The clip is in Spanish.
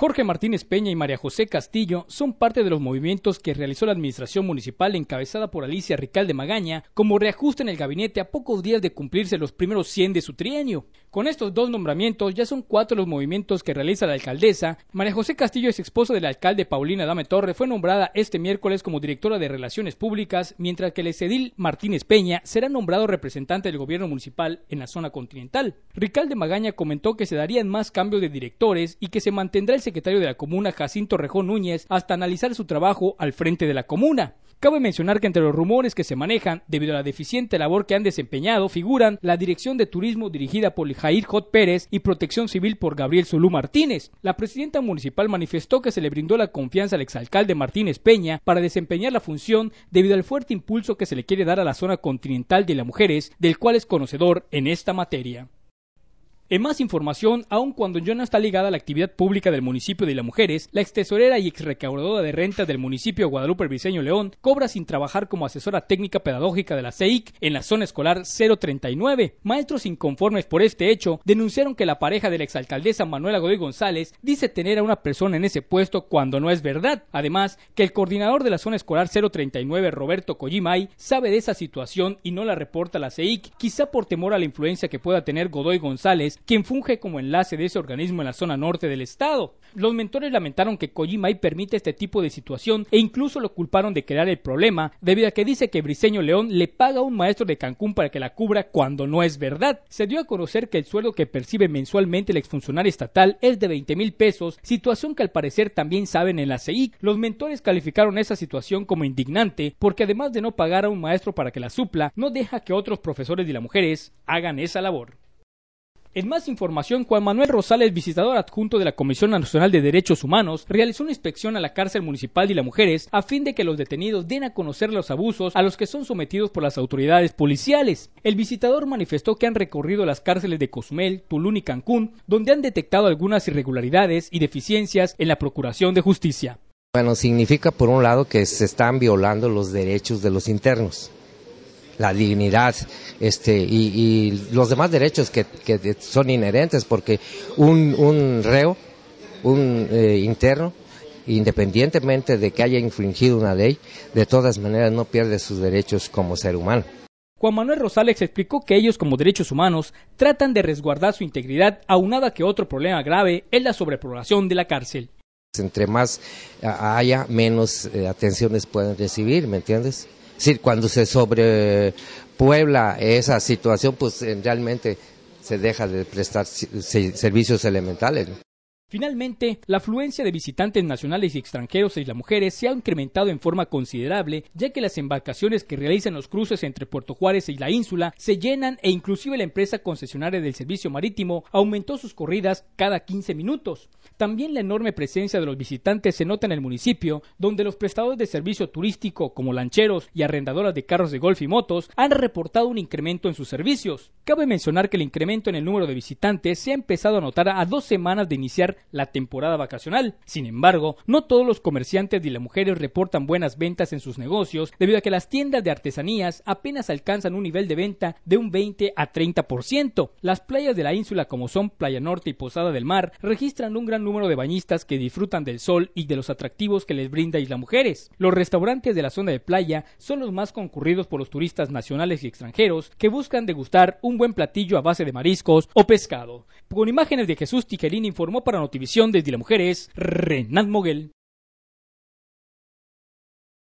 Jorge Martínez Peña y María José Castillo son parte de los movimientos que realizó la administración municipal encabezada por Alicia de Magaña como reajuste en el gabinete a pocos días de cumplirse los primeros 100 de su trienio. Con estos dos nombramientos ya son cuatro los movimientos que realiza la alcaldesa. María José Castillo es esposa del alcalde Paulina Dame Torre, fue nombrada este miércoles como directora de Relaciones Públicas, mientras que el exedil Martínez Peña será nombrado representante del gobierno municipal en la zona continental. de Magaña comentó que se darían más cambios de directores y que se mantendrá el secretario de la comuna Jacinto Rejón Núñez hasta analizar su trabajo al frente de la comuna. Cabe mencionar que entre los rumores que se manejan, debido a la deficiente labor que han desempeñado, figuran la Dirección de Turismo dirigida por Jair Jot Pérez y Protección Civil por Gabriel Zulú Martínez. La presidenta municipal manifestó que se le brindó la confianza al exalcalde Martínez Peña para desempeñar la función debido al fuerte impulso que se le quiere dar a la zona continental de las mujeres, del cual es conocedor en esta materia. En más información, aun cuando yo no está ligada a la actividad pública del municipio de La Mujeres, la ex y ex recaudadora de rentas del municipio de Guadalupe Briseño León cobra sin trabajar como asesora técnica pedagógica de la CEIC en la zona escolar 039. Maestros inconformes por este hecho denunciaron que la pareja de la exalcaldesa Manuela Godoy González dice tener a una persona en ese puesto cuando no es verdad. Además, que el coordinador de la zona escolar 039, Roberto Coyimay, sabe de esa situación y no la reporta la CEIC, quizá por temor a la influencia que pueda tener Godoy González quien funge como enlace de ese organismo en la zona norte del estado. Los mentores lamentaron que Kojimai permite este tipo de situación e incluso lo culparon de crear el problema, debido a que dice que Briseño León le paga a un maestro de Cancún para que la cubra cuando no es verdad. Se dio a conocer que el sueldo que percibe mensualmente el exfuncionario estatal es de 20 mil pesos, situación que al parecer también saben en la CEIC. Los mentores calificaron esa situación como indignante, porque además de no pagar a un maestro para que la supla, no deja que otros profesores y las mujeres hagan esa labor. En más información, Juan Manuel Rosales, visitador adjunto de la Comisión Nacional de Derechos Humanos, realizó una inspección a la cárcel municipal de las mujeres a fin de que los detenidos den a conocer los abusos a los que son sometidos por las autoridades policiales. El visitador manifestó que han recorrido las cárceles de Cozumel, Tulum y Cancún, donde han detectado algunas irregularidades y deficiencias en la procuración de justicia. Bueno, significa por un lado que se están violando los derechos de los internos la dignidad este, y, los demás derechos que, son inherentes, porque un, un reo, un eh, interno, independientemente de que haya infringido una ley, de todas maneras no pierde sus derechos como ser humano. Juan Manuel Rosales explicó que ellos como derechos humanos tratan de resguardar su integridad aunada que otro problema grave es la sobrepoblación de la cárcel. Entre más eh, haya, menos eh, atenciones pueden recibir, ¿me entiendes? Es decir, cuando se sobrepuebla esa situación, pues realmente se deja de prestar servicios elementales. Finalmente, la afluencia de visitantes nacionales y extranjeros y las mujeres se ha incrementado en forma considerable, ya que las embarcaciones que realizan los cruces entre Puerto Juárez y la ínsula se llenan e inclusive la empresa concesionaria del servicio marítimo aumentó sus corridas cada 15 minutos. También la enorme presencia de los visitantes se nota en el municipio, donde los prestadores de servicio turístico como lancheros y arrendadoras de carros de golf y motos han reportado un incremento en sus servicios. Cabe mencionar que el incremento en el número de visitantes se ha empezado a notar a dos semanas de iniciar la temporada vacacional. Sin embargo, no todos los comerciantes de las mujeres reportan buenas ventas en sus negocios debido a que las tiendas de artesanías apenas alcanzan un nivel de venta de un 20 a 30%. Las playas de la ínsula como son Playa Norte y Posada del Mar registran un gran número de bañistas que disfrutan del sol y de los atractivos que les brinda Isla Mujeres. Los restaurantes de la zona de playa son los más concurridos por los turistas nacionales y extranjeros que buscan degustar un buen platillo a base de mariscos o pescado. Con imágenes de Jesús Tijelín informó para Notivisión desde la mujeres, Renan Moguel.